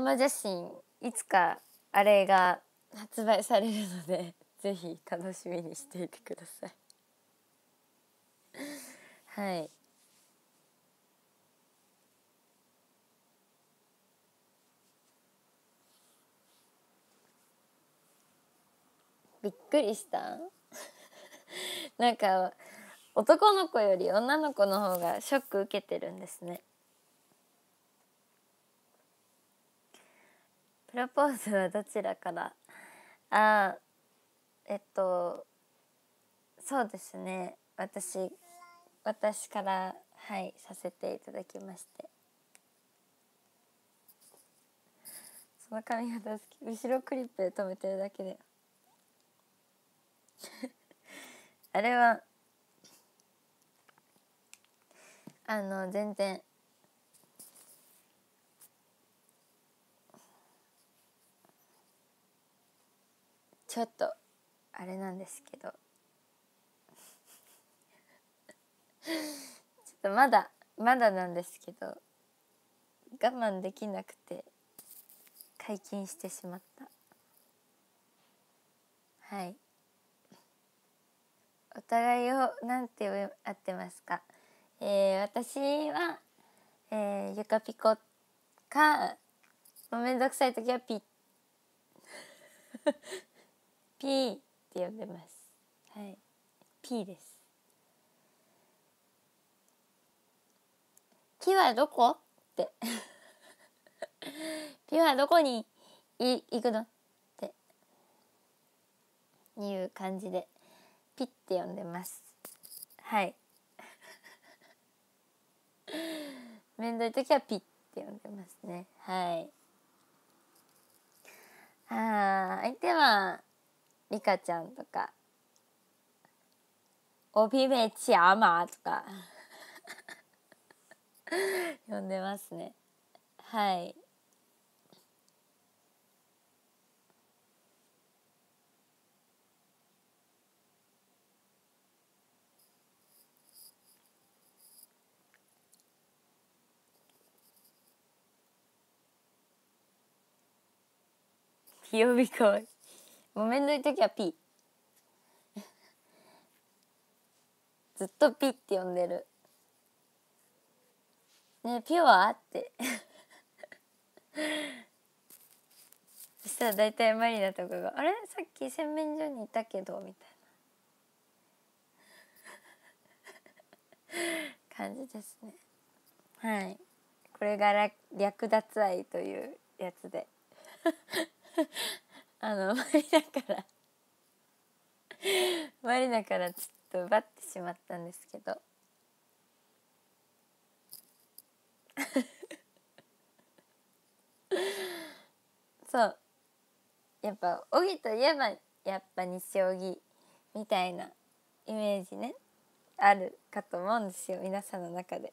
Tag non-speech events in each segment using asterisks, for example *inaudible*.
生写真いつかあれが発売されるので *laughs* ぜひ楽しみにしていてください *laughs* はいびっくりした *laughs* なんか男の子より女の子の方がショック受けてるんですねプロポーズはどちらからあえっとそうですね私私からはいさせていただきましてその髪型好き後ろクリップで留めてるだけで *laughs* あれはあの全然ちょっとあれなんですけど *laughs* ちょっとまだまだなんですけど我慢できなくて解禁してしまったはいお互いをなんてあってますかえー、私は、えー、ゆかぴこかもうくさい時はピッ *laughs* ピーって呼んでます。はい、ピーです。P はどこって *laughs* P はどこにい行くのっていう感じでピって呼んでます。はい。めんどい時はピって呼んでますね。はい。ああ、相手はリカちゃんとか帯めちアまとか *laughs* 呼んでますねはいひよ *laughs* びこいもうめんどい時はピ。ずっとピって呼んでる。ねピュアってそしたら大体マリナとかが「あれさっき洗面所にいたけど」みたいな感じですね。はい。これが略奪愛というやつであのマリナからマリナからちょっと奪ってしまったんですけどそうやっぱ小木といえばやっぱ西小木みたいなイメージねあるかと思うんですよ皆さんの中で。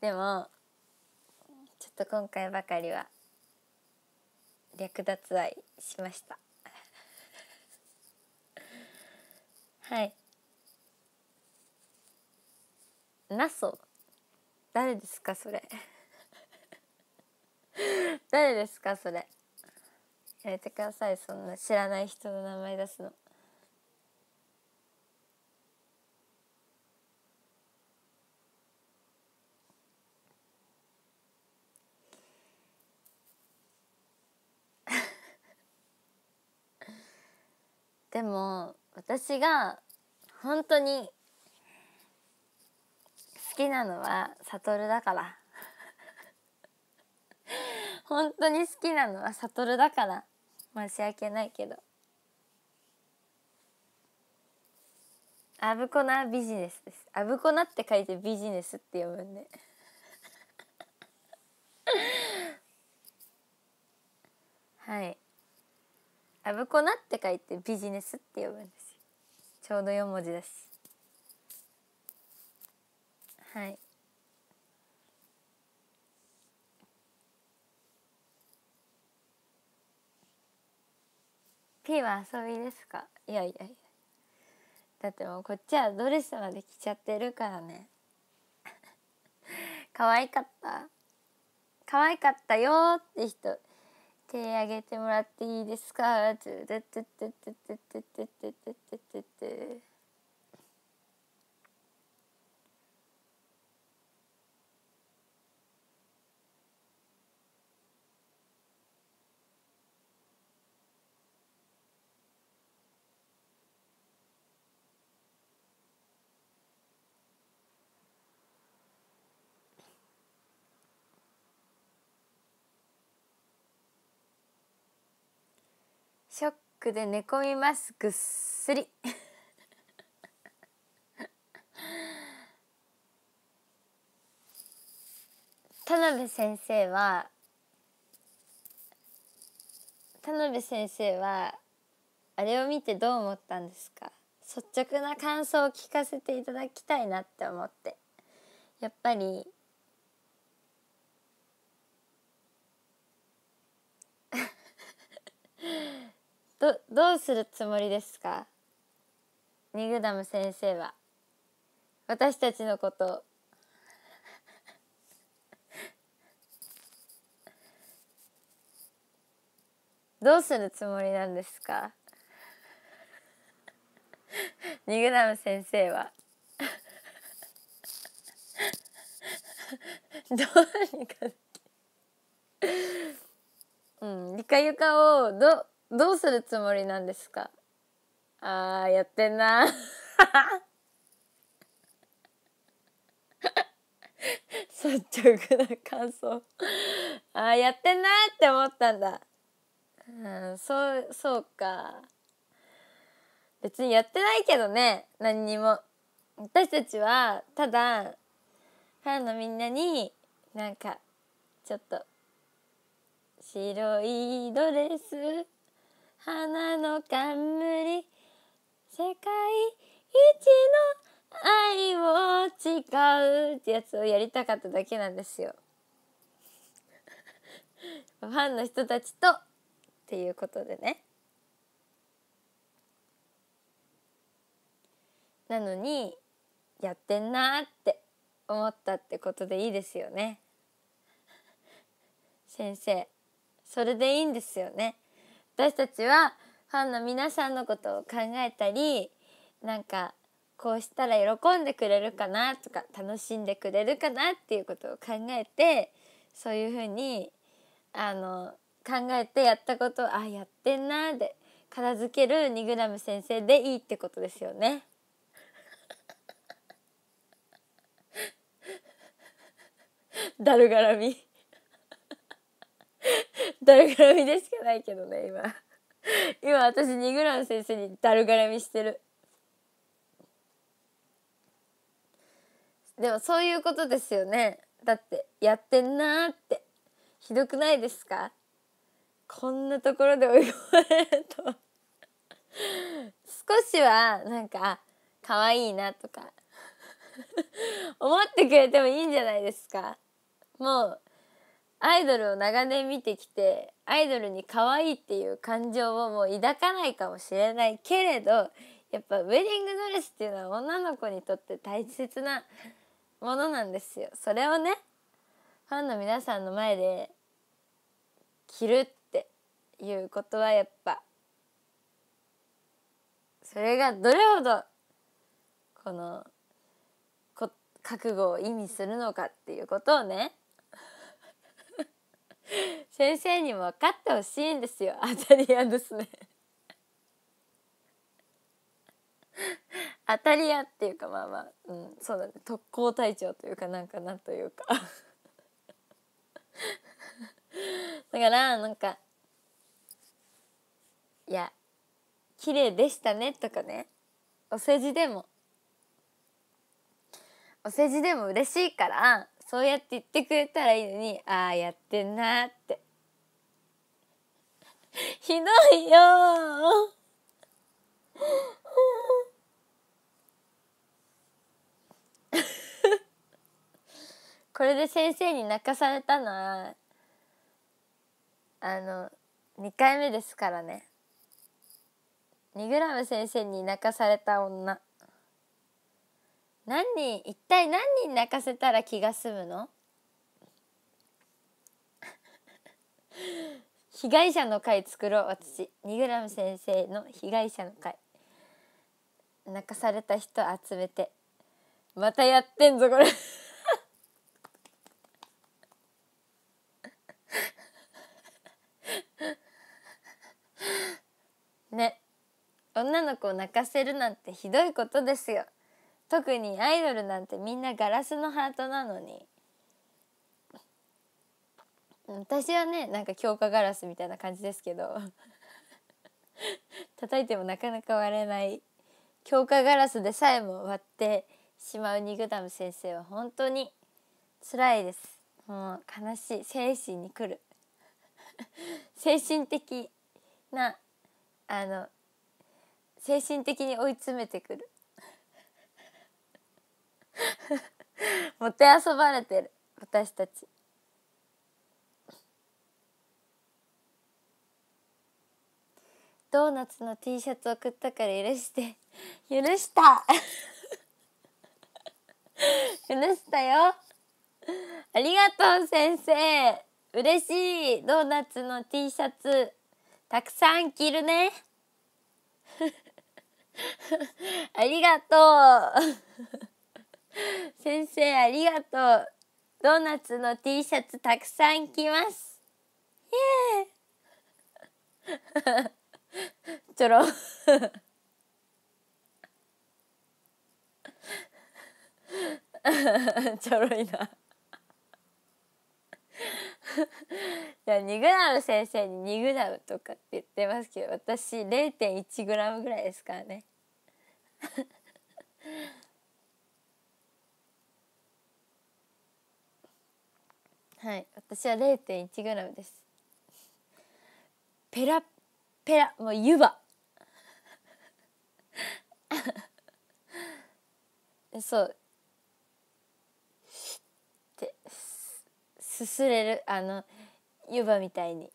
でもちょっと今回ばかりは略奪愛しました *laughs* はいナソ誰ですかそれ *laughs* 誰ですかそれやめてくださいそんな知らない人の名前出すのでも私が本当に好きなのは悟だから *laughs* 本当に好きなのは悟だから申し訳ないけどアブコナビジネスですアブコナって書いてビジネスって読むんで *laughs* はいアブコナって書いてビジネスって呼ぶんですよちょうど四文字だしはいピーは遊びですかいやいやいやだってもうこっちはドレスまで着ちゃってるからね *laughs* 可愛かった可愛かったよって人手挙げてもらっていいですか?」って「てってってってってってってってってって」ショックで寝込みますぐっすり *laughs* 田辺先生は田辺先生はあれを見てどう思ったんですか率直な感想を聞かせていただきたいなって思ってやっぱり y *laughs* どどうするつもりですかニグダム先生は私たちのことどうするつもりなんですかニグダム先生はどうにかうん、リカユカをどどうするつもりなんですかあーやってんな *laughs* 率直な感想ああやってんなって思ったんだうんそうそうか別にやってないけどね何にも私たちはただファンのみんなになんかちょっと白いドレス花の冠世界一の愛を誓うってやつをやりたかっただけなんですよ。*laughs* ファンの人たちとっていうことでね。なのにやってんなって思ったってことでいいですよね。先生それでいいんですよね。私たちはファンの皆さんのことを考えたりなんかこうしたら喜んでくれるかなとか楽しんでくれるかなっていうことを考えてそういうふうにあの考えてやったことをあやってんなで片付けるニグラム先生でいいってことですよね。*laughs* だるがらみだるがらみでしかないけどね今今私ニグラン先生にだるがらみしてるでもそういうことですよねだってやってんなーってひどくないですかこんなところで追い込まれると少しはなんか可愛いなとか *laughs* 思ってくれてもいいんじゃないですかもうアイドルを長年見てきてアイドルに可愛いっていう感情をもう抱かないかもしれないけれどやっぱウェディングドレスっていうのは女の子にとって大切なものなんですよ。それをねファンの皆さんの前で着るっていうことはやっぱそれがどれほどこのこ覚悟を意味するのかっていうことをね先生にも分かってほしいんですよ当たり屋ですね当たり屋っていうかまあまあ、うん、そうだね特攻隊長というかなんかなんというかだからなんかいや綺麗でしたねとかねお世辞でもお世辞でも嬉しいからそうやって言ってくれたらいいのにああやってんなって *laughs* ひどいよ *laughs* これで先生に泣かされたのはあの2回目ですからね。2グラム先生に泣かされた女。何人一体何人泣かせたら気が済むの *laughs* 被害者の会作ろう私ニグラム先生の被害者の会泣かされた人集めてまたやってんぞこれ *laughs* ね女の子を泣かせるなんてひどいことですよ特にアイドルなんてみんなガラスのハートなのに私はねなんか強化ガラスみたいな感じですけど *laughs* 叩いてもなかなか割れない強化ガラスでさえも割ってしまうニグダム先生は本当に辛いですもう悲しい精神にくる *laughs* 精神的なあの精神的に追い詰めてくる *laughs* もてあそばれてる私たち。ドーナツの T シャツ送ったから許して許した *laughs* 許したよありがとう先生嬉しいドーナツの T シャツたくさん着るね *laughs* ありがとう *laughs* 先生ありがとうドーナツの T シャツたくさん着ますイエー *laughs* ちょろ *laughs* ちょろいないやニグラム先生にニグラムとかって言ってますけど私0 1ムぐらいですからねはい私は 0.1g ですペラペラもう湯葉 *laughs* そうってすすれるあの湯葉みたいに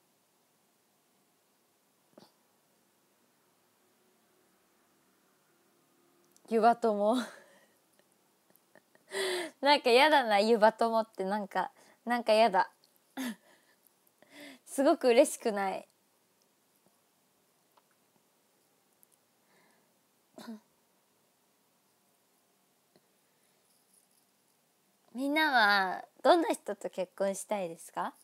*laughs* 湯葉ともなんか嫌だな湯葉思ってなんかなんか嫌だ *laughs* すごく嬉しくないみんなはどんな人と結婚したいですか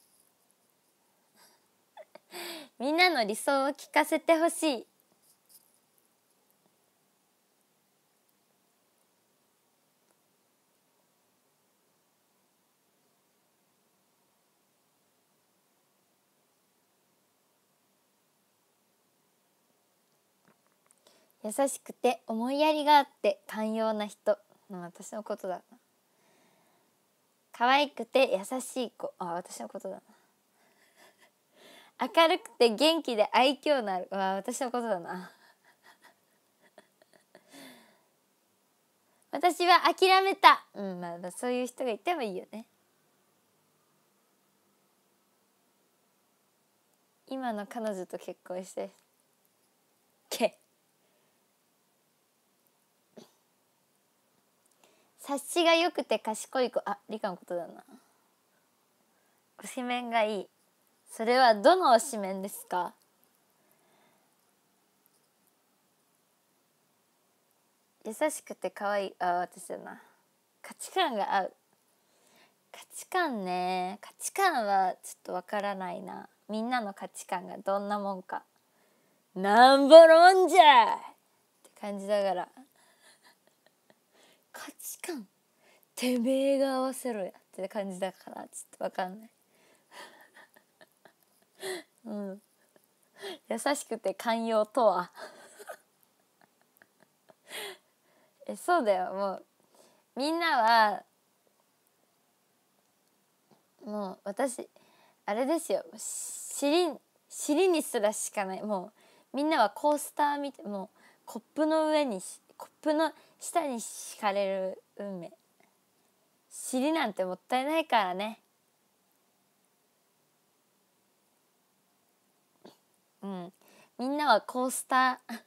*laughs* みんなの理想を聞かせてほしい優しくて思いやりがあって寛容な人私のことだな可愛くて優しい子あ私のことだな明るくて元気で愛嬌のあるわ私のことだな私は諦めたうんまあそういう人がいてもいいよね今の彼女と結婚してけ察しが良くて賢い子あ理科のことだな推しメンがいいそれはどの推しメンですか優しくて可愛いあ私だな価値観が合う価値観ね価値観はちょっとわからないなみんなの価値観がどんなもんかなんぼろんじゃって感じだから価値観てめえが合わせろやって感じだからちょっと分かんない *laughs* うん優しくて寛容とは *laughs* えそうだよもうみんなはもう私あれですよ尻尻にすらしかないもうみんなはコースターみてもうコップの上にコップの舌に敷かれる運命尻なんてもったいないからねうんみんなはコースター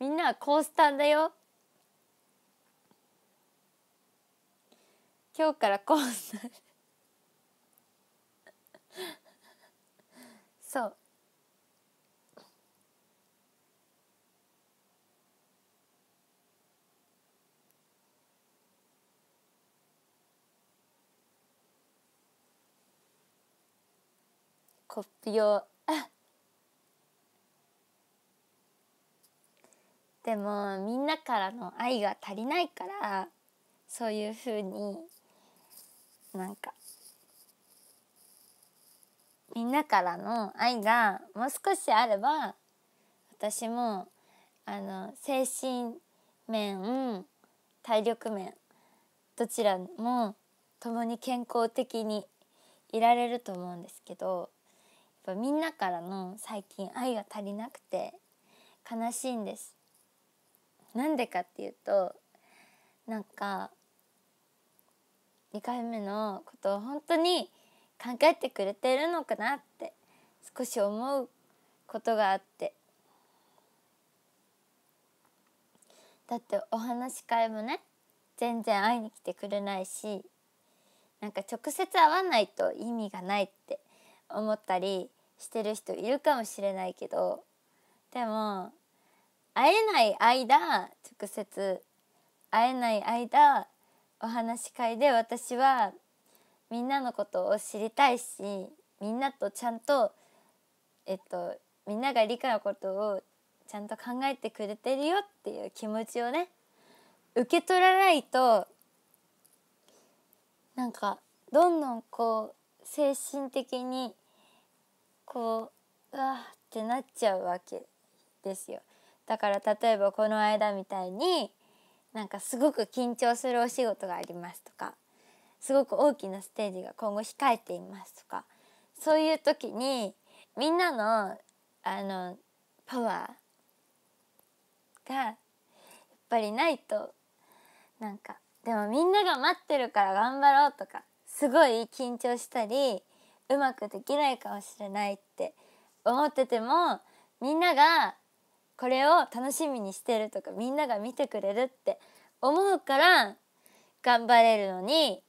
みんなはコースターだよ今日からコースターそうを *laughs* でもみんなからの愛が足りないからそういうふうになんかみんなからの愛がもう少しあれば私もあの精神面体力面どちらも共に健康的にいられると思うんですけどぱみんなからの最近愛が足りなくて悲しいんです。なんでかっていうとなんか2回目のことを本当に考えてくれてるのかなって少し思うことがあってだってお話し会もね全然会いに来てくれないしなんか直接会わないと意味がないって思ったりしてる人いるかもしれないけどでも会えない間直接会えない間お話し会で私はみんなのことを知りたいしみんなとちゃんとえっとみんなが理科のことをちゃんと考えてくれてるよっていう気持ちをね受け取らないとなんかどんどんこう精神的にこううわってなっちゃうわけですよ。だから例えばこの間みたいになんかすごく緊張するお仕事がありますとかすごく大きなステージが今後控えていますとかそういう時にみんなのあのパワーがやっぱりないとなんかでもみんなが待ってるから頑張ろうとかすごい緊張したりうまくできないかもしれないって思っててもみんながこれを楽しみにしてるとかみんなが見てくれるって思うから頑張れるのに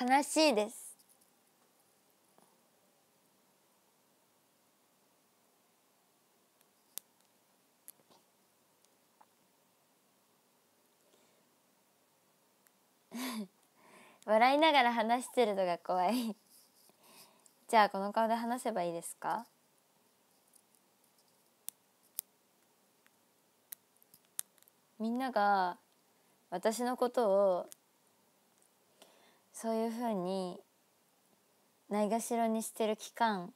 悲しいです。笑いながら話してるのが怖い *laughs* じゃあこの顔で話せばいいですかみんなが私のことをそういうふうにないがしろにしてる期間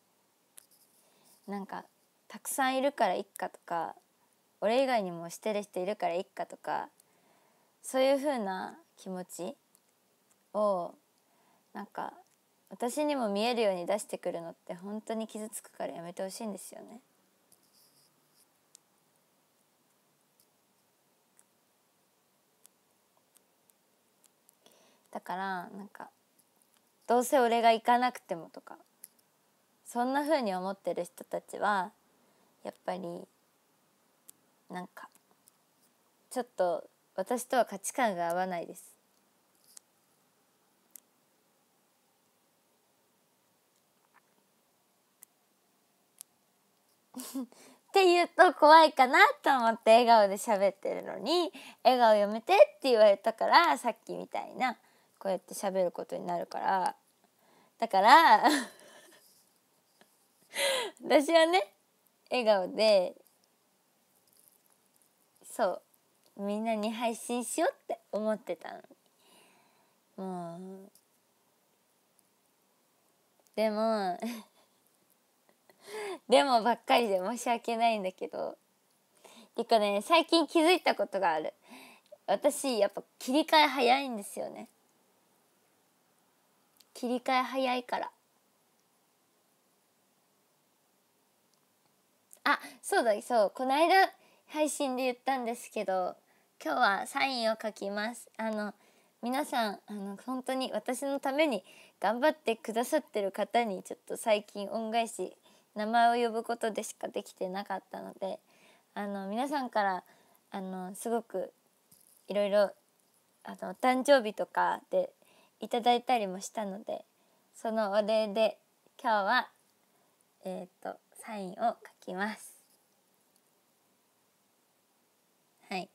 なんかたくさんいるからいっかとか俺以外にもしてる人いるからいっかとかそういうふうな気持ちをなんか私にも見えるように出してくるのって本当に傷つくからやめてほしいんですよね。だからなんかどうせ俺が行かなくてもとかそんな風に思ってる人たちはやっぱりなんかちょっと私とは価値観が合わないです。って言うと怖いかなと思って笑顔で喋ってるのに「笑顔やめて」って言われたからさっきみたいなこうやって喋ることになるからだから *laughs* 私はね笑顔でそうみんなに配信しようって思ってたのもうでもでもばっかりで申し訳ないんだけどてかね最近気づいたことがある私やっぱ切り替え早いんですよね切り替え早いからあそうだそうこの間配信で言ったんですけど今日はサインを書きますあの皆さんあの本当に私のために頑張ってくださってる方にちょっと最近恩返し名前を呼ぶことでしかできてなかったのであの皆さんからあのすごくいろいろあの誕生日とかでいただいたりもしたのでそのお礼で今日はえっ、ー、とサインを書きます。はい。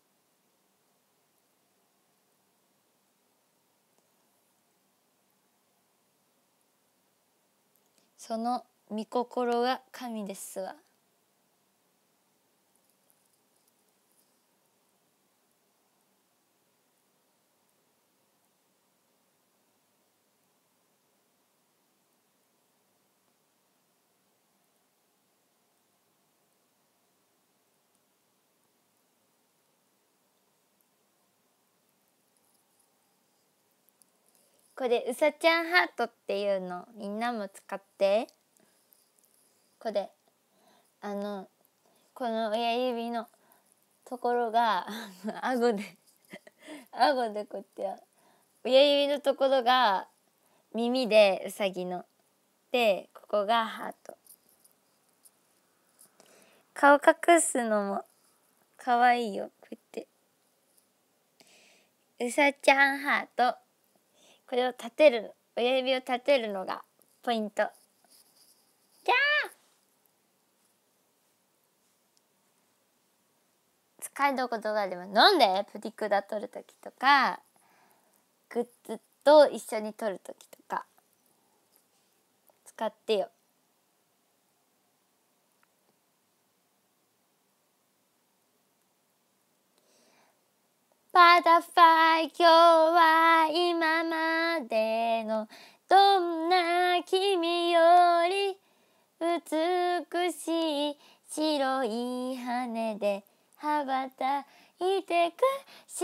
その御心が神ですわ。これうさちゃんハートっていうのみんなも使って。こであのこの親指のところが *laughs* 顎で *laughs* 顎でこうやって親指のところが耳でうさぎのでここがハート顔隠すのもかわいいよこうやってうさちゃんハートこれを立てる親指を立てるのがポイントじゃん書いたことがありまなんでプリクラ撮る時とか、グッズと一緒に撮る時とか、使ってよ。バタファイ今日は今までのどんな君より美しい白い羽で羽ばたいてく幸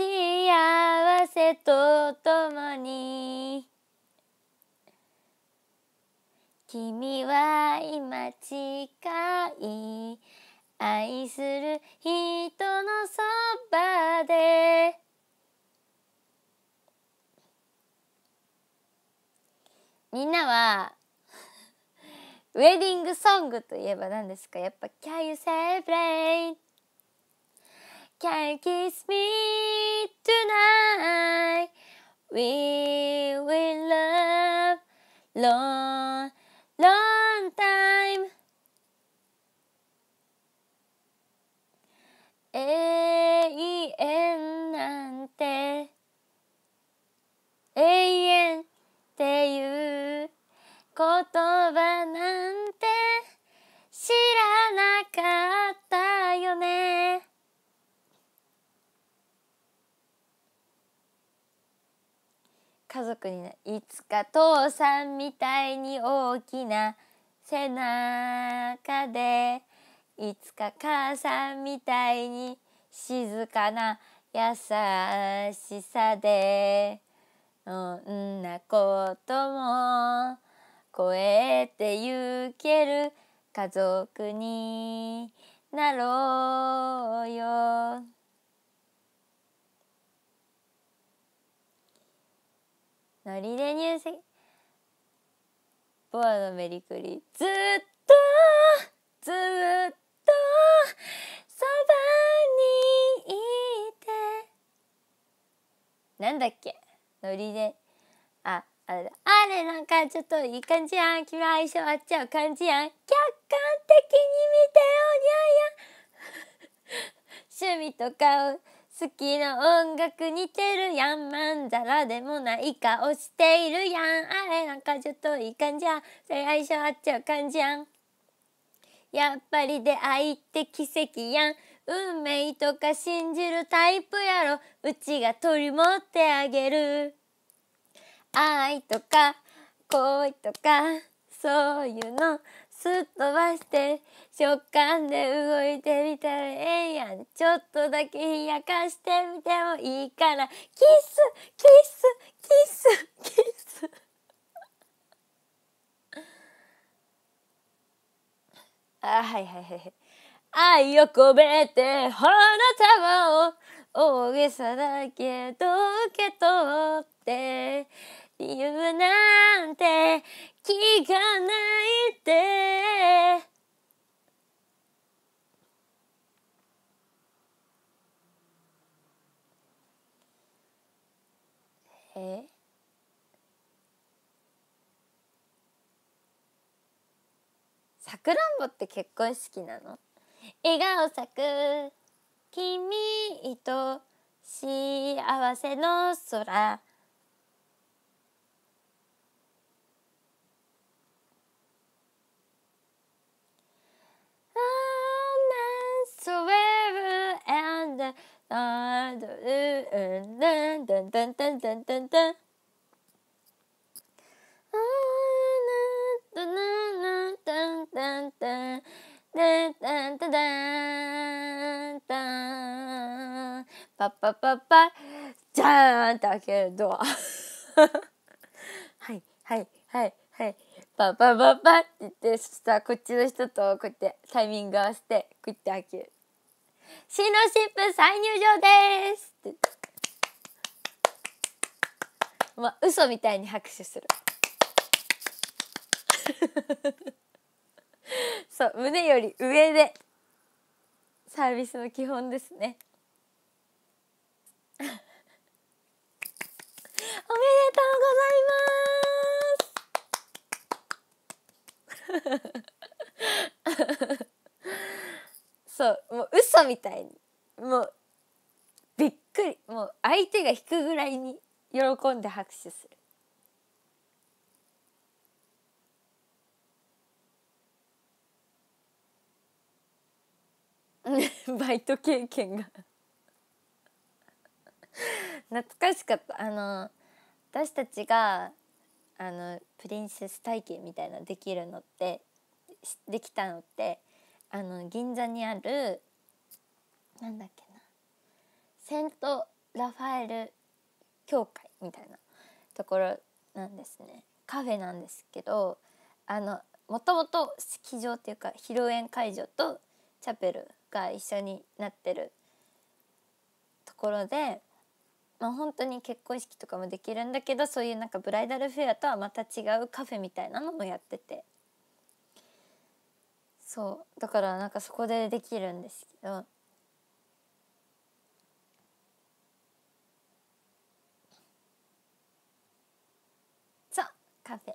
せとともに君は今近い愛する人のそばでみんなは *laughs* ウェディングソングといえば何ですかやっぱ「Can you c e l b r a t e can kiss me tonight. We will love long, long time. 永遠なんて永遠っていう言葉なんて家族にいつか父さんみたいに大きな背中でいつか母さんみたいに静かな優しさでどんなことも超えてゆける家族になろうよノリで入籍ボアのメリクリずっとずっとそばにいてなんだっけノリでああれあれなんかちょっといい感じやん君は相性あっちゃう感じやん客観的に見てよにゃや *laughs* 趣味とか好きな音楽似てるやんまんざらでもない顔しているやんあれなんかちょっといい感じやん。それ相性合っちゃう感じやんやっぱり出会いって奇跡やん運命とか信じるタイプやろうちが取り持ってあげる愛とか恋とかそういうのすっ飛ばして食感で動いてみたらええやんちょっとだけ冷やかしてみてもいいからキスキスキスキス *laughs* あはいはいはい愛を込めて花束を大げさだけど受け取って言うなんて気がないってえさくらんぼって結婚式なの笑顔咲く君と幸せの空パッパッパッパじゃーんって開けるドアはいはいはい。パパパパって言って、そしたらこっちの人とこうやってタイミング合わせて、こうやて開ける。新郎新婦再入場ですって。まあ、嘘みたいに拍手する。*laughs* そう、胸より上で、サービスの基本ですね。*laughs* おめでとうございます *laughs* そうもう嘘みたいにもうびっくりもう相手が引くぐらいに喜んで拍手する。*laughs* バイト経験が *laughs* 懐かしかったあの私たちがあのプリンセス体験みたいなできるのってできたのってあの銀座にあるなんだっけなセント・ラファエル教会みたいなところなんですねカフェなんですけどあのもともと式場っていうか披露宴会場とチャペルが一緒になってるところでまあ、本当に結婚式とかもできるんだけどそういうなんかブライダルフェアとはまた違うカフェみたいなのもやっててそうだからなんかそこでできるんですけど。ザ・カフェ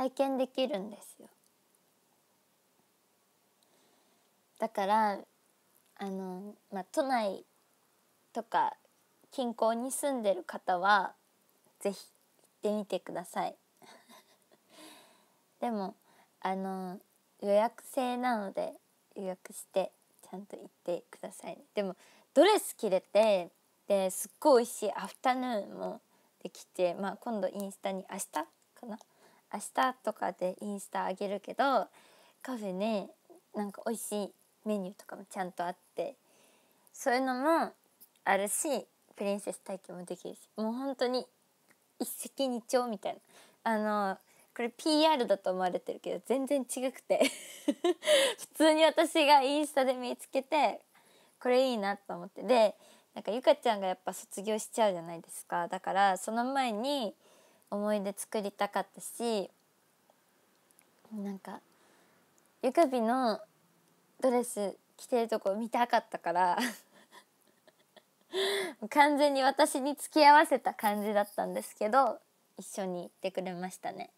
体験できるんですよだからあの、まあ、都内とか近郊に住んでる方は是非行ってみてください *laughs* でもあの予約制なので予約してちゃんと行ってください、でもドレス着れてですっごい美味しいアフタヌーンもできて、まあ、今度インスタに明日かな明日とかでインスタあげるけどカフェねなんか美味しいメニューとかもちゃんとあってそういうのもあるしプリンセス体験もできるしもう本当に一石二鳥みたいなあのこれ PR だと思われてるけど全然違くて *laughs* 普通に私がインスタで見つけてこれいいなと思ってでなんかゆかちゃんがやっぱ卒業しちゃうじゃないですかだからその前に思い出作りたかったしなんかゆかびのドレス着てるとこ見たかったから *laughs* 完全に私に付き合わせた感じだったんですけど一緒に行ってくれましたね。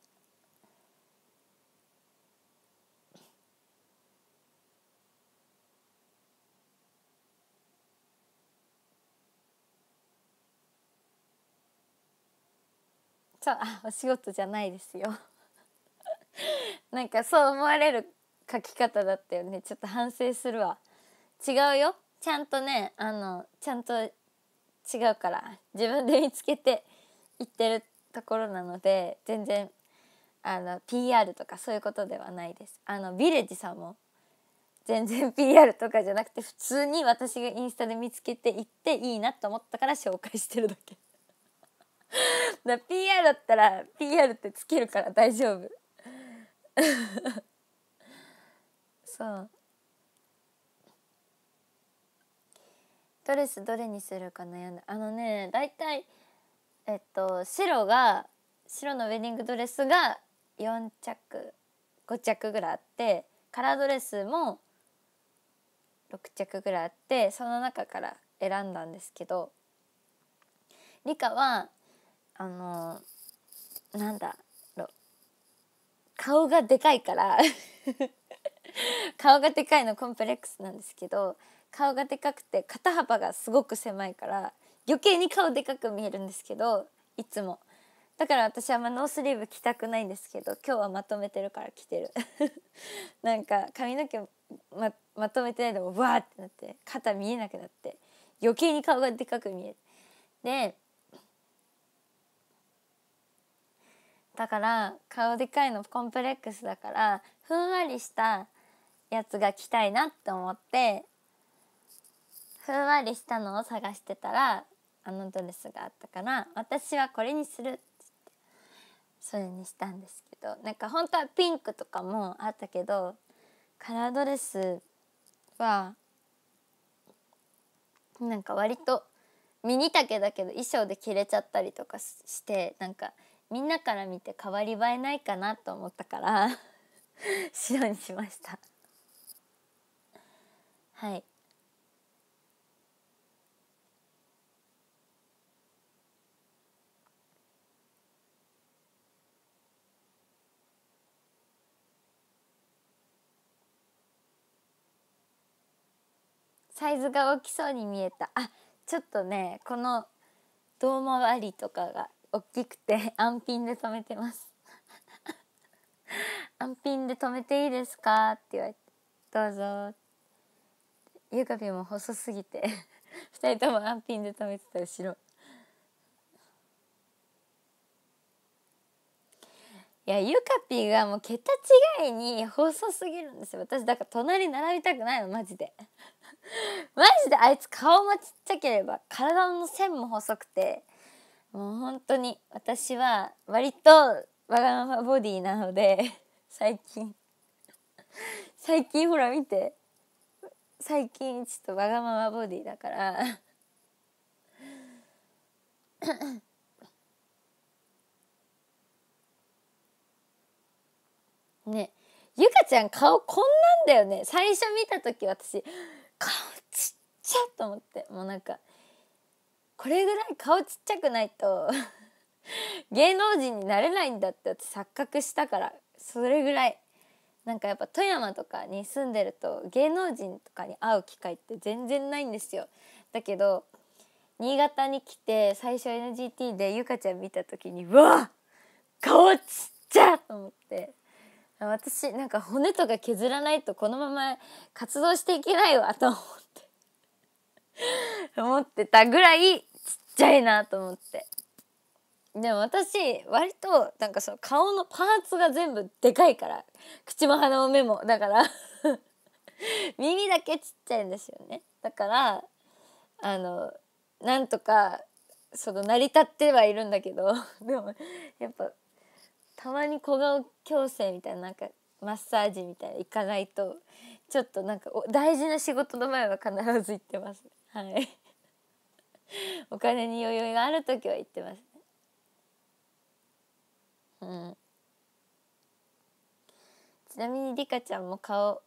ちあお仕事じゃないですよ *laughs* なんかそう思われる書き方だったよねちょっと反省するわ違うよちゃんとねあのちゃんと違うから自分で見つけて言ってるところなので全然あの PR とかそういうことではないですあのビレッジさんも全然 PR *laughs* とかじゃなくて普通に私がインスタで見つけて行っていいなと思ったから紹介してるだけだ PR だったら PR ってつけるから大丈夫 *laughs* そうドレスどれにするか悩んだあのね大体えっと白が白のウェディングドレスが4着5着ぐらいあってカラードレスも6着ぐらいあってその中から選んだんですけどリカはあのなんだろう顔がでかいから *laughs* 顔がでかいのコンプレックスなんですけど顔がでかくて肩幅がすごく狭いから余計に顔でかく見えるんですけどいつもだから私はあんまノースリーブ着たくないんですけど今日はまとめてるから着てる *laughs* なんか髪の毛ままとめてないでもわーってなって肩見えなくなって余計に顔がでかく見えるでだから顔でかいのコンプレックスだからふんわりしたやつが着たいなって思ってふんわりしたのを探してたらあのドレスがあったから私はこれにするってそれにしたんですけどなんか本当はピンクとかもあったけどカラードレスはなんか割とミニ丈だけど衣装で着れちゃったりとかしてなんかみんなから見て変わり映えないかなと思ったから *laughs* 白にしましたはいサイズが大きそうに見えたあちょっとねこの胴回りとかが大きくて安品で止めてます *laughs* 安品で止めていいですか?」って言われて「どうぞ」ゆかぴも細すぎて *laughs* 二人とも安品で止めてた後ろいやゆかぴがもう桁違いに細すぎるんですよ私だから隣並びたくないのマジで *laughs* マジであいつ顔もちっちゃければ体の線も細くてもう本当に私は割とわがままボディなので *laughs* 最近最近ほら見て最近ちょっとわがままボディだからねゆかちゃん顔こんなんだよね最初見た時私顔ちっちゃと思ってもうなんかこれぐらい顔ちっちゃくないと *laughs* 芸能人になれないんだって錯覚したからそれぐらいなんかやっぱ富山とかに住んでると芸能人とかに会う機会って全然ないんですよだけど新潟に来て最初 NGT でゆかちゃん見た時にうわ顔ちっちゃと思って私なんか骨とか削らないとこのまま活動していけないわと思って *laughs* 思ってたぐらいちゃいなと思ってでも私割となんかその顔のパーツが全部でかいから口も鼻も目もだから *laughs* 耳だけちっちゃいんですよねだからあのなんとかその成り立ってはいるんだけど *laughs* でもやっぱたまに小顔矯正みたいななんかマッサージみたいな行かないとちょっとなんか大事な仕事の前は必ず行ってますはい。*laughs* お金に余裕がある時は言ってますね。うん、ちなみにリカちゃんも顔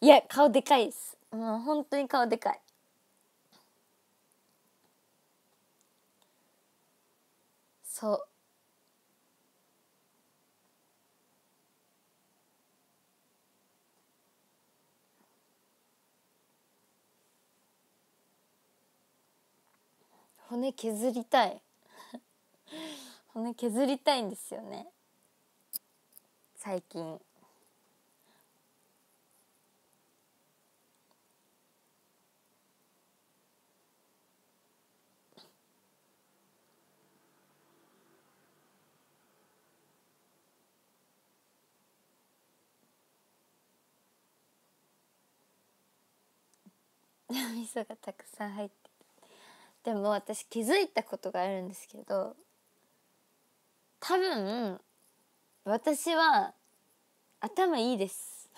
いや顔でかいですもう本当に顔でかいそう骨削りたい *laughs* 骨削りたいんですよね最近 *laughs* 味噌がたくさん入ってでも私気づいたことがあるんですけど多分私は頭いいです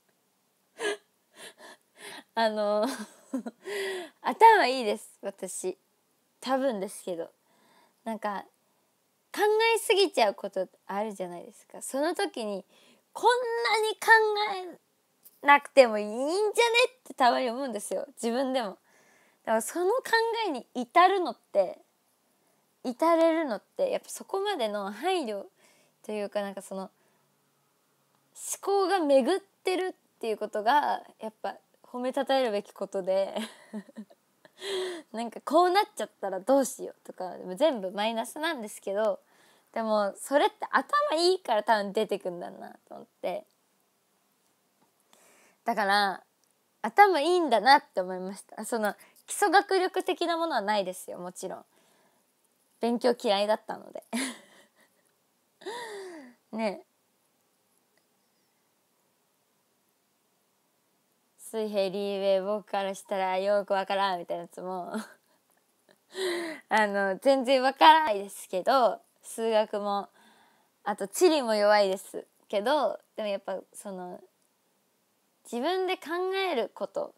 *laughs* あの *laughs* 頭いいです私多分ですけどなんか考えすぎちゃうことあるじゃないですかその時にこんなに考えなくてもいいんじゃねってたまに思うんですよ自分でもだからその考えに至るのって至れるのってやっぱそこまでの配慮というかなんかその思考が巡ってるっていうことがやっぱ褒めたたえるべきことで *laughs* なんかこうなっちゃったらどうしようとかでも全部マイナスなんですけどでもそれって頭いいから多分出てくんだなと思ってだから頭いいんだなって思いました。その基礎学力的なものはないですよもちろん勉強嫌いだったので *laughs* ね水平リーウェイ僕からしたらよくわからんみたいなやつも *laughs* あの全然わからないですけど数学もあと地理も弱いですけどでもやっぱその自分で考えること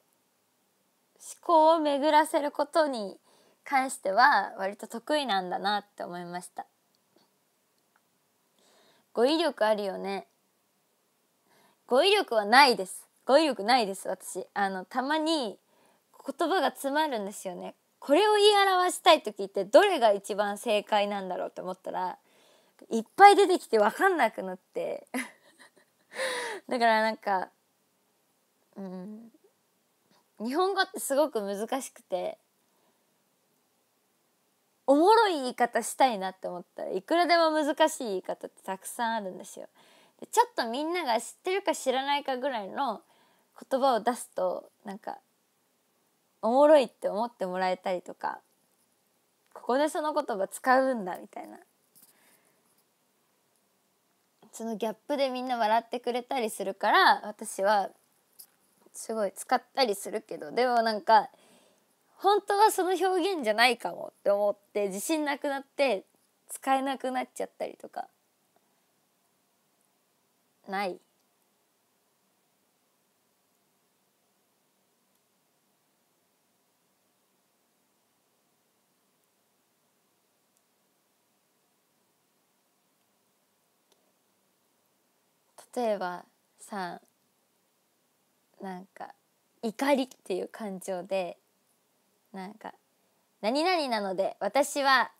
思考を巡らせることに関しては割と得意なんだなって思いました語彙力あるよね語彙力はないです語彙力ないです私あのたまに言葉が詰まるんですよねこれを言い表したい時ってどれが一番正解なんだろうと思ったらいっぱい出てきて分かんなくなって *laughs* だからなんかうん日本語ってすごく難しくておもろい言い方したいなって思ったらいくらでも難しい言い方ってたくさんあるんですよ。でちょっとみんなが知ってるか知らないかぐらいの言葉を出すとなんかおもろいって思ってもらえたりとかここでその言葉使うんだみたいなそのギャップでみんな笑ってくれたりするから私はすごい使ったりするけどでもなんか本当はその表現じゃないかもって思って自信なくなって使えなくなっちゃったりとかない例えばさなんか怒りっていう感情でなんか「何々なので私は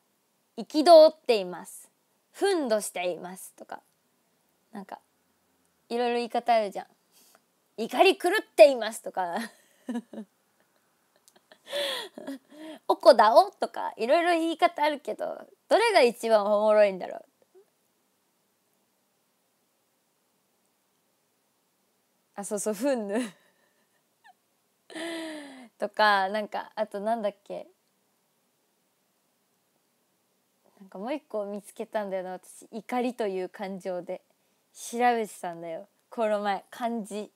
憤っています」「憤怒しています」とかなんかいろいろ言い方あるじゃん。怒り狂っていますとかおこ *laughs* だおとかいろいろ言い方あるけどどれが一番おもろいんだろうあそうそうフンヌとかなんかあとなんだっけなんかもう一個見つけたんだよな私怒りという感情で調べてたんだよこの前漢字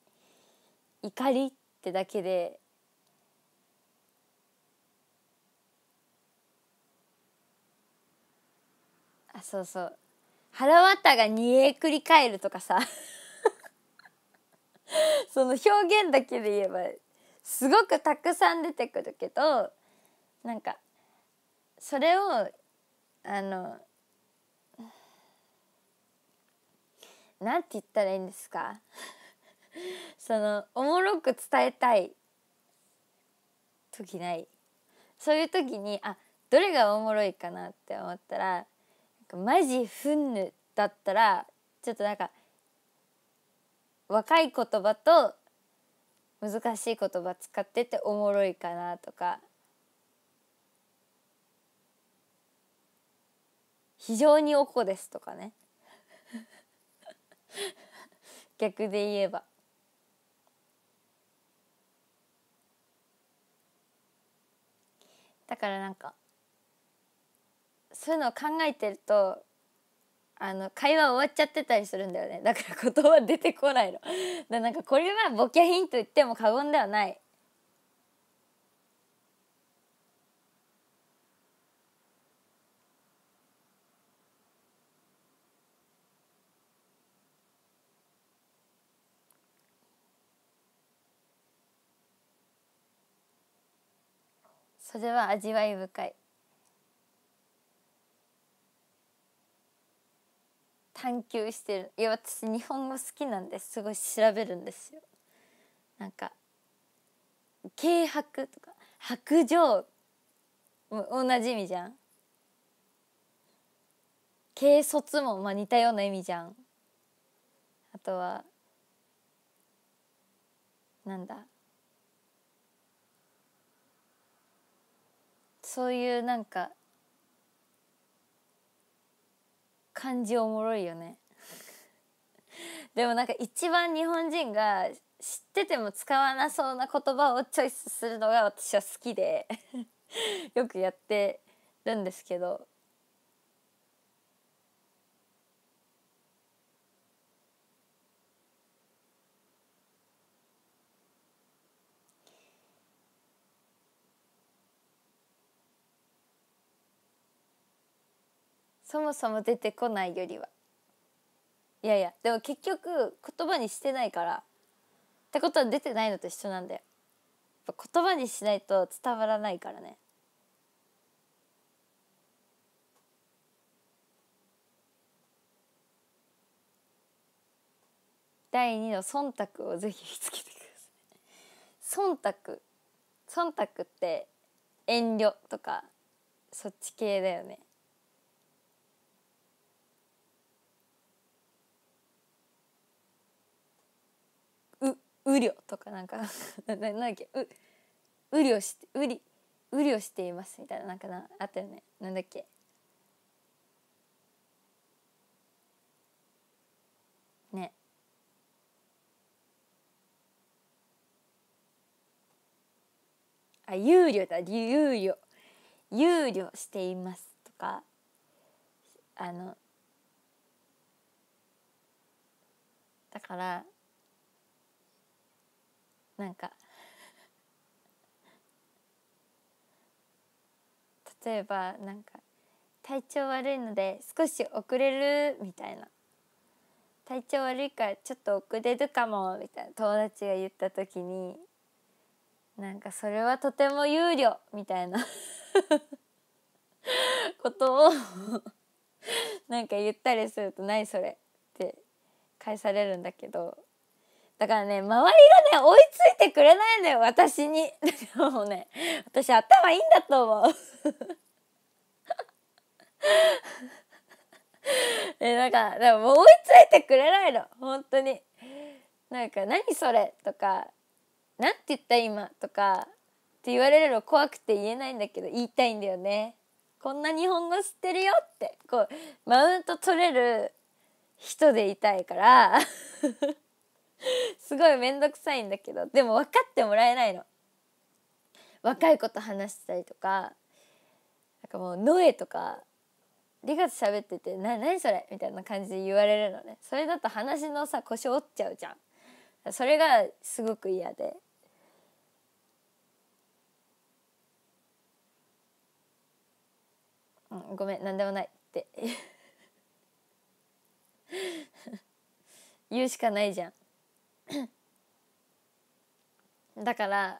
怒りってだけであそうそう腹渡が煮えくり返るとかさ *laughs* その表現だけで言えばすごくたくさん出てくるけどなんかそれをあのなんて言ったらいいんですか *laughs* そのおもろく伝えたい時ないそういう時にあどれがおもろいかなって思ったらマジふんぬだったらちょっとなんか若い言葉と難しい言葉使ってておもろいかなとか「非常におこです」とかね *laughs* 逆で言えば。だからなんかそういうのを考えてるとあの会話終わっちゃってたりするんだよね *laughs* だから言葉出てこないのだ *laughs* なんかこれはボキャヒンと言っても過言ではないそれは味わい深い探求してるいや私日本語好きなんですごい調べるんですよなんか「軽薄」とか「白状」同じ意味じゃん軽率もまあ似たような意味じゃんあとはなんだそういうなんか感じおもろいよね *laughs* でもなんか一番日本人が知ってても使わなそうな言葉をチョイスするのが私は好きで *laughs* よくやってるんですけどそもそも出てこないよりはいやいやでも結局言葉にしてないからってことは出てないのと一緒なんだよ言葉にしないと伝わらないからね第2の忖度をぜひ見つけてください忖度忖度って遠慮とかそっち系だよね雨量とかなんかななんだっけう雨量してうり雨量していますみたいななんかなあったよねなんだっけねあ憂慮だ憂慮憂慮していますとかあのだからなんか例えばなんか体調悪いので少し遅れるみたいな体調悪いからちょっと遅れるかもみたいな友達が言った時になんかそれはとても憂慮みたいな *laughs* ことをなんか言ったりすると「何それ」って返されるんだけどだからね、周りがね、追いついてくれないのよ、私に。*laughs* もうね、私頭いいんだと思う。*laughs* え、なんか、でも追いついてくれないの、本当に。なんか、何それとか、なんて言った今とか、って言われるの怖くて言えないんだけど、言いたいんだよね。こんな日本語知ってるよって、こう、マウント取れる人でいたいから。*laughs* *laughs* すごい面倒くさいんだけどでも分かってもらえないの若い子と話したりとかなんかもう「ノエ」とか「リカと喋っててな何それ?」みたいな感じで言われるのねそれだと話のさ腰折っちゃうじゃんそれがすごく嫌でうん、ごめん何でもないって言うしかないじゃん *coughs* だから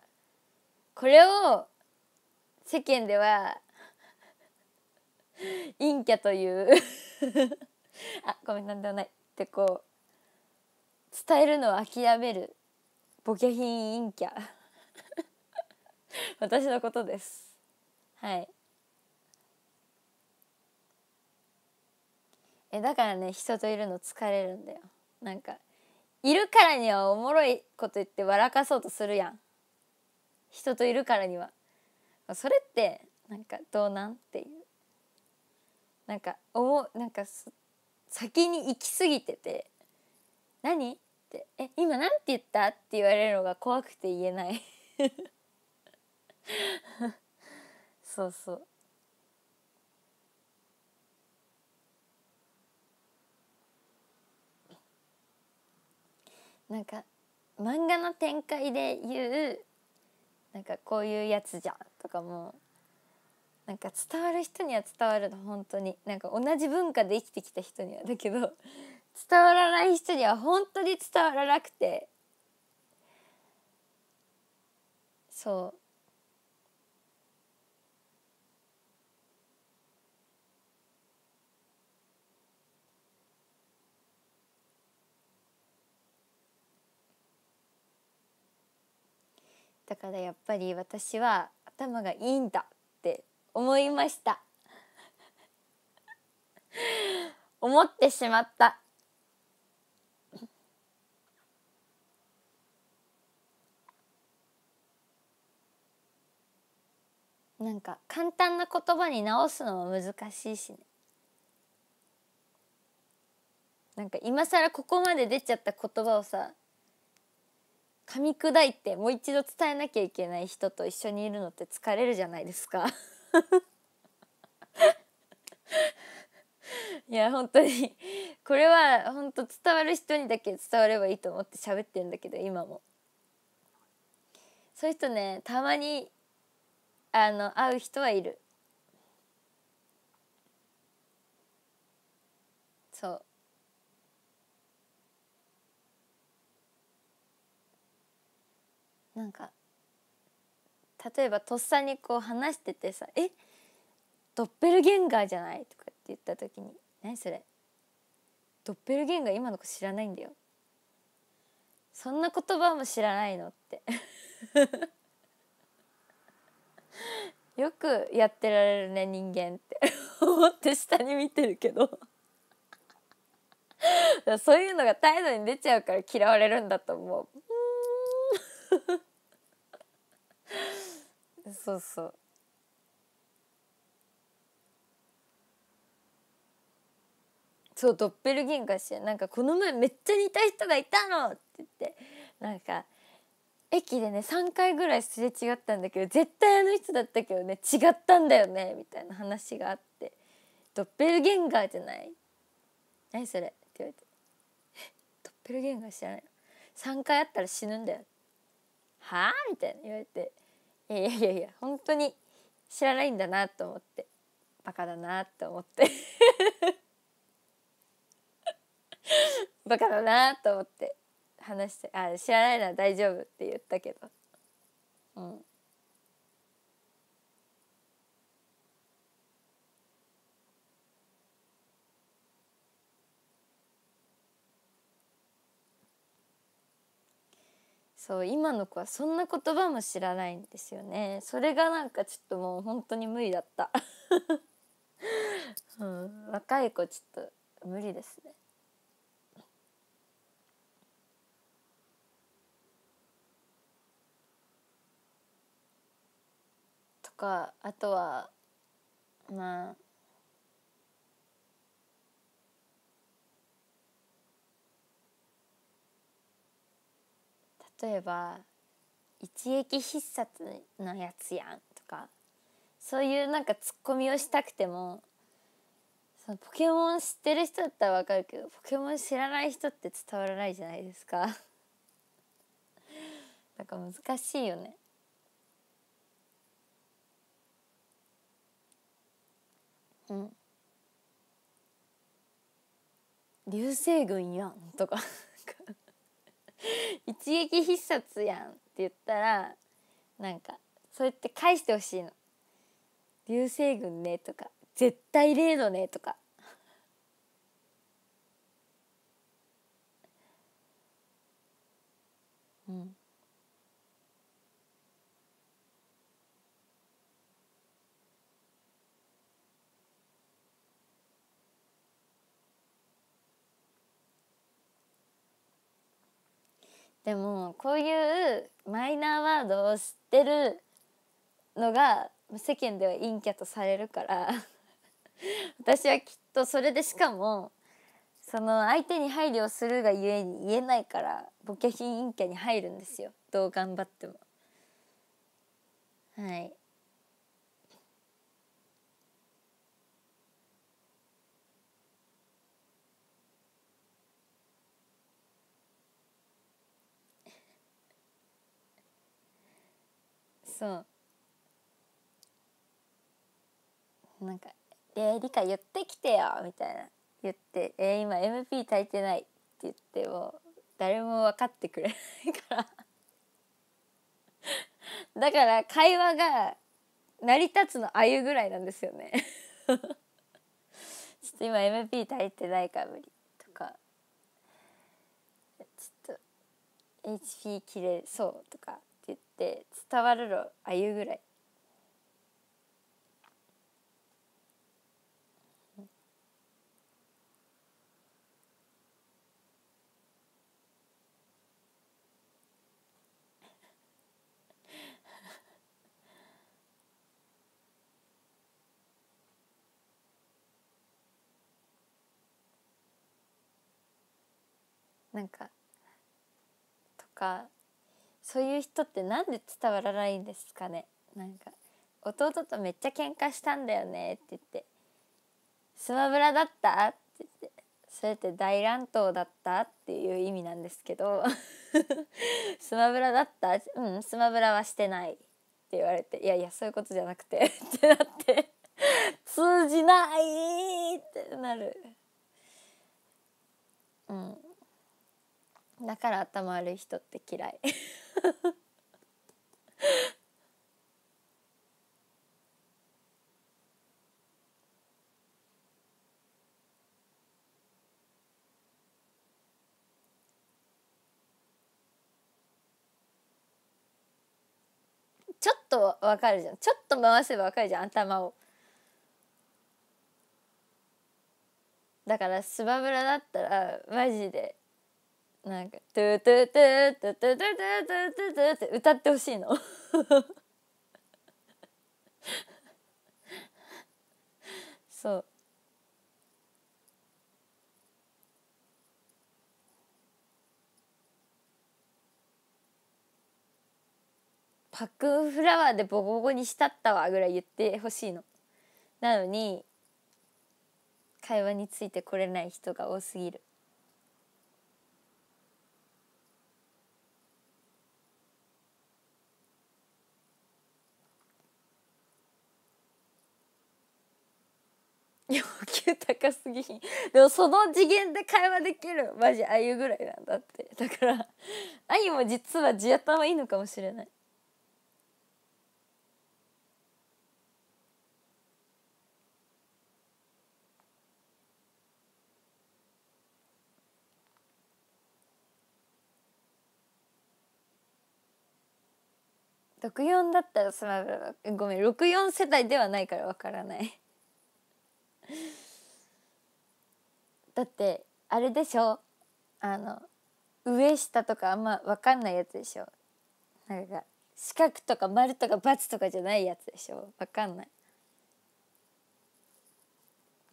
これを世間では *laughs* 陰キャという *laughs* あごめんなんでもないってこう伝えるのを諦めるボケ品陰キャ *laughs* 私のことですはいえだからね人といるの疲れるんだよなんかいるからにはおもろいこと言って笑かそうとするやん人といるからにはそれってなんかどうなんっていうなんか思うなんか先に行き過ぎてて「何?」って「え今なんて言った?」って言われるのが怖くて言えない *laughs* そうそうなんか漫画の展開で言うなんかこういうやつじゃんとかもなんか伝わる人には伝わるの本当になんか同じ文化で生きてきた人にはだけど *laughs* 伝わらない人には本当に伝わらなくてそうだからやっぱり私は頭がいいんだって思いました *laughs* 思ってしまったなんか簡単な言葉に直すのも難しいしねなんか今更ここまで出ちゃった言葉をさ噛み砕いてもう一度伝えなきゃいけない人と一緒にいるのって疲れるじゃないですかいや本当にこれは本当伝わる人にだけ伝わればいいと思って喋ってるんだけど今もそういう人ねたまにあの会う人はいるなんか例えばとっさにこう話しててさ「えドッペルゲンガーじゃない?」とかって言った時に「何それドッペルゲンガー今の子知らないんだよ」そんな言葉も知らないのって *laughs* よくやってられるね人間って思って下に見てるけど *laughs* そういうのが態度に出ちゃうから嫌われるんだと思う。そうそうそうドッペルゲンガーしなんかこの前めっちゃ似た人がいたのって言ってなんか駅でね3回ぐらいすれ違ったんだけど絶対あの人だったけどね違ったんだよねみたいな話があって「ドッペルゲンガーじゃない何それ?」って言われて「ドッペルゲンガー知らないの3回あったら死ぬんだよ」はあ?」みたいな言われて「いやいやいや本当に知らないんだな」と思ってバカだなと思って *laughs* バカだなと思って話して「あ知らないなら大丈夫」って言ったけどうん。そう今の子はそんな言葉も知らないんですよねそれがなんかちょっともう本当に無理だった、*laughs* うん、若い子ちょっと無理ですねとかあとはまあ例えば一撃必殺のやつやんとかそういうなんかツッコミをしたくてもそのポケモン知ってる人だったらわかるけどポケモン知らない人って伝わらないじゃないですか *laughs* なんか難しいよねうん流星群やんとか *laughs* 一撃必殺やんって言ったらなんかそうやって返してほしいの「流星群ね」とか「絶対0度ね」とかうんでもこういうマイナーワードを知ってるのが世間では陰キャとされるから *laughs* 私はきっとそれでしかもその相手に配慮するがゆえに言えないからボケ品陰キャに入るんですよどう頑張っても。はいそうなんか「えー、理科言ってきてよ」みたいな言って「えー、今 MP 足いてない」って言っても誰も分かってくれないから *laughs* だから会話が成り立つのあゆぐらいなんですよね *laughs* ちょっと今 MP 足りてないか無理とかちょっと HP 切れそうとかって伝わるろあゆぐらい。なんかとかそういう人ってなんで伝わらないんですかねなんか弟とめっちゃ喧嘩したんだよねって言って「スマブラだった?」って言ってそれって大乱闘だったっていう意味なんですけど *laughs* スマブラだったうんスマブラはしてないって言われていやいやそういうことじゃなくてってなって通じないってなるうんだから頭悪い人って嫌いちょっとわかるじゃんちょっと回せばわかるじゃん頭をだからスマブラだったらマジでなんか「トゥトゥトゥトゥトゥトゥトゥトゥトゥ」って歌ってほしいの *laughs* そうパックンフラワーでボコボコにしたったわぐらい言ってほしいのなのに会話についてこれない人が多すぎる要求高すぎひんでもその次元で会話できるマジあゆぐらいなんだってだからあゆも実は地頭いいのかもしれない64だったらスマブラごめん64世代ではないからわからないだってあれでしょあの上下とかあんま分かんないやつでしょなんか四角とか丸とか×とかじゃないやつでしょ分かんない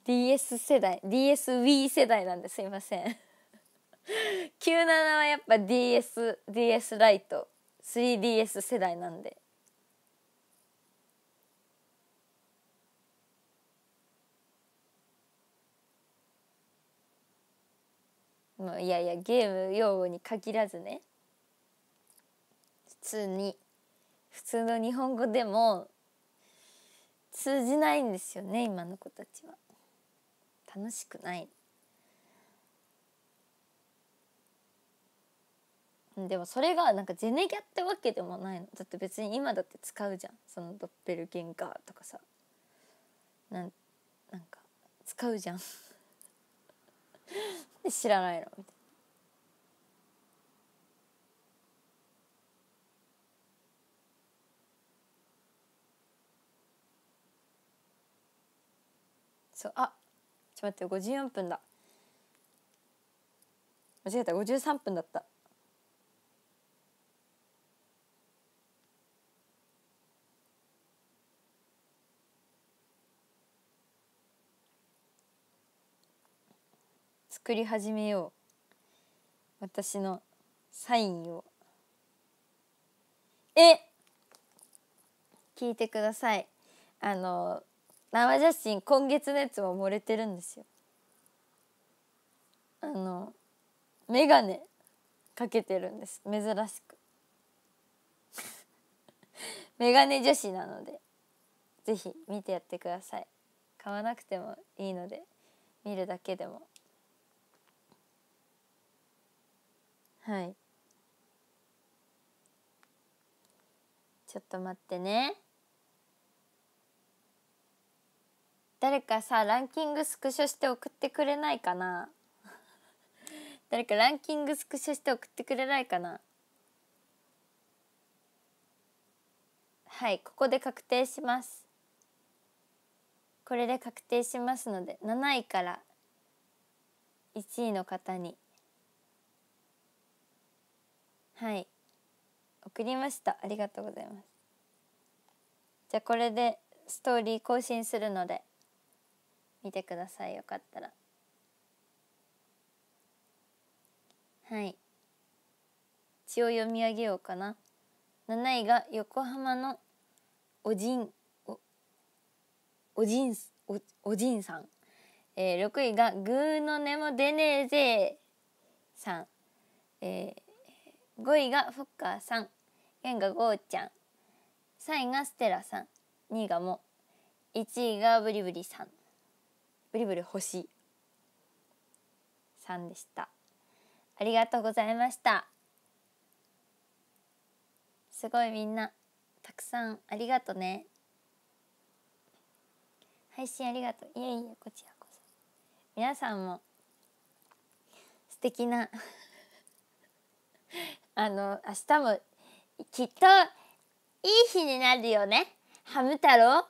DS 世代 DSW 世代なんですいません97は *laughs* やっぱ DSDS DS ライト 3DS 世代なんでまあ、いやいやゲーム用語に限らずね普通に普通の日本語でも通じないんですよね今の子たちは楽しくないでもそれがなんかジェネギャってわけでもないのだって別に今だって使うじゃんそのドッペルゲンガーとかさなんなんか使うじゃん知らないのみたいな。そうあちょっと待って54分だ間違えた53分だった作り始めよう私のサインをえ聞いてくださいあの生写真今月のやつは漏れてるんですよあの眼鏡かけてるんです珍しく眼鏡 *laughs* 女子なので是非見てやってください買わなくてもいいので見るだけでもはいちょっと待ってね誰かさランキングスクショして送ってくれないかな *laughs* 誰かランキングスクショして送ってくれないかなはいここで確定しますこれで確定しますので7位から1位の方にはい送りましたありがとうございますじゃあこれでストーリー更新するので見てくださいよかったらはい血を読み上げようかな7位が横浜のおじんおおじんおおじんさん、えー、6位が「ぐーのねも出ねえぜ」さん、えー、5位がフッカーさん4がゴーちゃん3位がステラさん2位がモ1位がブリブリさんブリブリ星さんでしたありがとうございましたすごいみんなたくさんありがとね配信ありがとういえいえこちらこそ皆さんも素敵なあの明日もきっといい日になるよねハム太郎